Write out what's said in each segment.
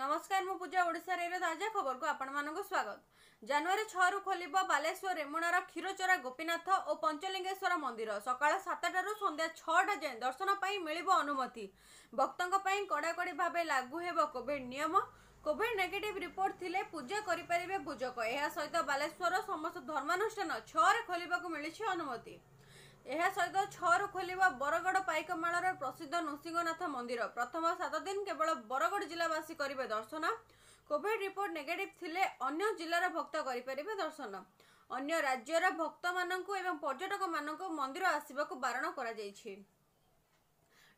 ନମସ୍କାର ମୁଁ ପୂଜା ଓଡ଼ିଶାରେ ଏବେ ତାଜା ଖବରକୁ ଆପଣମାନଙ୍କୁ ସ୍ୱାଗତ ଜାନୁଆରୀ ଛଅରୁ ଖୋଲିବ ବାଲେଶ୍ୱର ରେମୁଣାର କ୍ଷୀରଚୋରା ଗୋପୀନାଥ ଓ ପଞ୍ଚଲିଙ୍ଗେଶ୍ୱର ମନ୍ଦିର ସକାଳ ସାତଟାରୁ ସନ୍ଧ୍ୟା ଛଅଟା ଯାଏଁ ଦର୍ଶନ ପାଇଁ ମିଳିବ ଅନୁମତି ଭକ୍ତଙ୍କ ପାଇଁ କଡ଼ାକଡ଼ି ଭାବେ ଲାଗୁ ହେବ କୋଭିଡ ନିୟମ କୋଭିଡ ନେଗେଟିଭ ରିପୋର୍ଟ ଥିଲେ ପୂଜା କରିପାରିବେ ପୂଜକ ଏହା ସହିତ ବାଲେଶ୍ୱର ସମସ୍ତ ଧର୍ମାନୁଷ୍ଠାନ ଛଅରେ ଖୋଲିବାକୁ ମିଳିଛି ଅନୁମତି ଏହା ସହିତ ଛଅରୁ ଖୋଲିବା ବରଗଡ଼ ପାଇକମାଳର ପ୍ରସିଦ୍ଧ ନୃସିଂହନାଥ ମନ୍ଦିର ପ୍ରଥମ ସାତ ଦିନ କେବଳ ବରଗଡ଼ ଜିଲ୍ଲାବାସୀ କରିବେ ଦର୍ଶନ କୋଭିଡ ରିପୋର୍ଟ ନେଗେଟିଭ୍ ଥିଲେ ଅନ୍ୟ ଜିଲ୍ଲାର ଭକ୍ତ କରିପାରିବେ ଦର୍ଶନ ଅନ୍ୟ ରାଜ୍ୟର ଭକ୍ତମାନଙ୍କୁ ଏବଂ ପର୍ଯ୍ୟଟକମାନଙ୍କୁ ମନ୍ଦିର ଆସିବାକୁ ବାରଣ କରାଯାଇଛି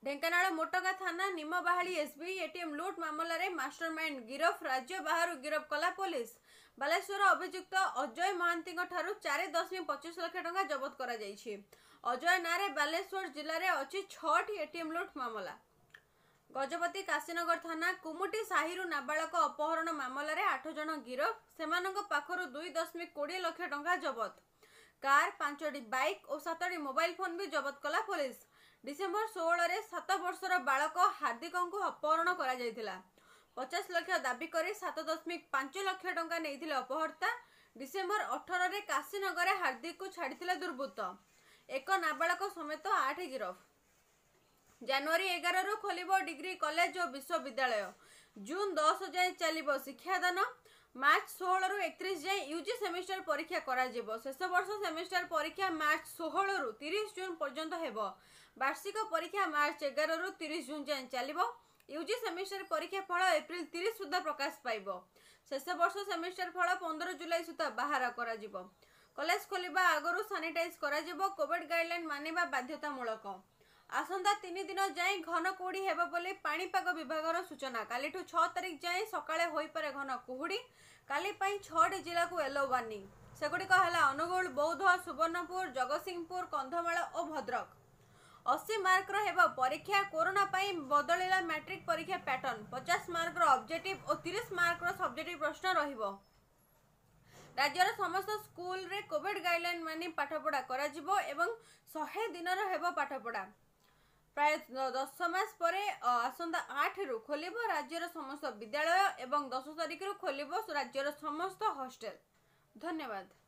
ଢେଙ୍କାନାଳ ମୋଟକା ଥାନା ନିମବାହାଳି ଏସ୍ବି ଏଟିଏମ୍ ଲୁଟ୍ ମାମଲାରେ ମାଷ୍ଟରମାଇଣ୍ଡ ଗିରଫ ରାଜ୍ୟ ବାହାରୁ ଗିରଫ କଲା ପୋଲିସ ବାଲେଶ୍ୱର ଅଭିଯୁକ୍ତ ଅଜୟ ମହାନ୍ତିଙ୍କ ଠାରୁ ଚାରି ଦଶମିକ ପଚିଶ ଲକ୍ଷ ଟଙ୍କା ଜବତ କରାଯାଇଛି ଅଜୟ ନାଁରେ ବାଲେଶ୍ୱର ଜିଲ୍ଲାରେ ଅଛି ଛଅଟି ଏଟିଏମ୍ ଲୁଟ୍ ମାମଲା ଗଜପତି କାଶୀନଗର ଥାନା କୁମୁଟି ସାହିରୁ ନାବାଳକ ଅପହରଣ ମାମଲାରେ ଆଠ ଜଣ ଗିରଫ ସେମାନଙ୍କ ପାଖରୁ ଦୁଇ ଦଶମିକ କୋଡ଼ିଏ ଲକ୍ଷ ଟଙ୍କା ଜବତ କାର୍ ପାଞ୍ଚଟି ବାଇକ୍ ଓ ସାତଟି ମୋବାଇଲ ଫୋନ୍ ବି ଜବତ କଲା ପୋଲିସ ଡିସେମ୍ବର ଷୋହଳରେ ସାତ ବର୍ଷର ବାଳକ ହାର୍ଦ୍ଦିକଙ୍କୁ ଅପହରଣ କରାଯାଇଥିଲା ପଚାଶ ଲକ୍ଷ ଦାବି କରି ସାତ ଦଶମିକ ପାଞ୍ଚ ଲକ୍ଷ ଟଙ୍କା ନେଇଥିଲେ ଅପହର୍ତ୍ତା ଡିସେମ୍ବର ଅଠରରେ କାଶୀନଗରରେ ହାର୍ଦ୍ଦିକକୁ ଛାଡ଼ିଥିଲା ଦୁର୍ବୃତ୍ତ ଏକ ନାବାଳକ ସମେତ ଆଠ ଗିରଫ ଜାନୁଆରୀ ଏଗାରରୁ ଖୋଲିବ ଡିଗ୍ରୀ କଲେଜ ଓ ବିଶ୍ୱବିଦ୍ୟାଳୟ ଜୁନ୍ ଦଶ ଯାଏଁ ଚାଲିବ ଶିକ୍ଷାଦାନ ମାର୍ଚ୍ଚ ଷୋହଳରୁ ଏକତିରିଶ ଯାଏଁ ୟୁ ଜି ସେମିଷ୍ଟର ପରୀକ୍ଷା କରାଯିବ ଶେଷ ବର୍ଷ ସେମିଷ୍ଟର ପରୀକ୍ଷା ମାର୍ଚ୍ଚ ଷୋହଳରୁ ତିରିଶ ଜୁନ୍ ପର୍ଯ୍ୟନ୍ତ ହେବ ବାର୍ଷିକ ପରୀକ୍ଷା ମାର୍ଚ୍ଚ ଏଗାରରୁ ତିରିଶ ଜୁନ୍ ଯାଏଁ ଚାଲିବ ୟୁ ଜି ସେମିଷ୍ଟର ପରୀକ୍ଷା ଫଳ ଏପ୍ରିଲ ତିରିଶ ସୁଦ୍ଧା ପ୍ରକାଶ ପାଇବ ଶେଷ ବର୍ଷ ସେମିଷ୍ଟର ଫଳ ପନ୍ଦର ଜୁଲାଇ ସୁଦ୍ଧା ବାହାର କରାଯିବ କଲେଜ ଖୋଲିବା ଆଗରୁ ସାନିଟାଇଜ୍ କରାଯିବ କୋଭିଡ୍ ଗାଇଡ୍ଲାଇନ୍ ମାନିବା ବାଧ୍ୟତାମୂଳକ আসন্তা তিন দিন যাই ঘন কুহুড়ি হব বলে পাপাগ বিভাগর সূচনা কালিঠু ছ তারিখ যাই সকালে হয়েপরে ঘন কুহুড়ি কালি ছটি জেলা এলো ওয়ার্নিং সেগুড়ি হল অনুগুল বৌদ্ধ সুবর্ণপুর জগৎসিংহপুর কন্ধমাল ও ভদ্রক অশী মার্কর হব পরীক্ষা করোনা বদলিলা ম্যাট্রিক পরীক্ষা প্যাটর্ন পচাশ মার্কর অবজেক্টিভ ও তিরিশ মার্কর সবজেক্টিভ প্রশ্ন রহব রাজ্যর সমস্ত স্কুলরে কোভিড গাইডলাইন মানি পাঠপড়া করা এবং শহে দিনর হব পাঠপড়া ପ୍ରାୟ ଦଶ ମାସ ପରେ ଆସନ୍ତା ଆଠରୁ ଖୋଲିବ ରାଜ୍ୟର ସମସ୍ତ ବିଦ୍ୟାଳୟ ଏବଂ ଦଶ ତାରିଖରୁ ଖୋଲିବ ରାଜ୍ୟର ସମସ୍ତ ହଷ୍ଟେଲ ଧନ୍ୟବାଦ